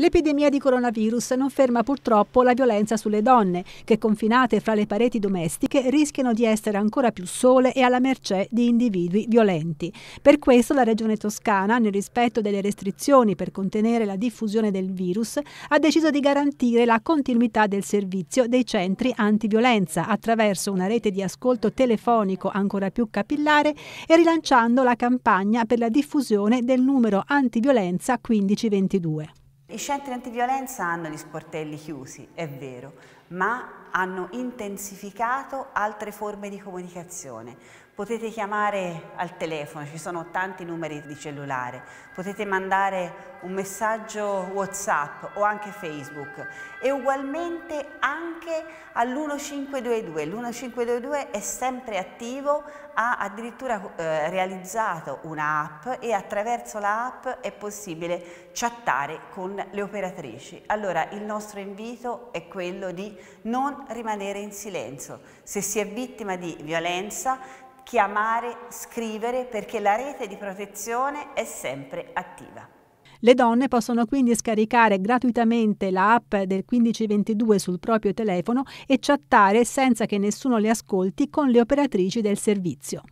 L'epidemia di coronavirus non ferma purtroppo la violenza sulle donne, che confinate fra le pareti domestiche rischiano di essere ancora più sole e alla mercé di individui violenti. Per questo la Regione Toscana, nel rispetto delle restrizioni per contenere la diffusione del virus, ha deciso di garantire la continuità del servizio dei centri antiviolenza attraverso una rete di ascolto telefonico ancora più capillare e rilanciando la campagna per la diffusione del numero antiviolenza 1522. I centri antiviolenza hanno gli sportelli chiusi, è vero, ma hanno intensificato altre forme di comunicazione. Potete chiamare al telefono, ci sono tanti numeri di cellulare, potete mandare un messaggio WhatsApp o anche Facebook e ugualmente anche all'1522. L'1522 è sempre attivo, ha addirittura eh, realizzato un'app e attraverso l'app è possibile chattare con le operatrici. Allora il nostro invito è quello di non rimanere in silenzio. Se si è vittima di violenza, chiamare, scrivere perché la rete di protezione è sempre attiva. Le donne possono quindi scaricare gratuitamente l'app del 1522 sul proprio telefono e chattare senza che nessuno le ascolti con le operatrici del servizio.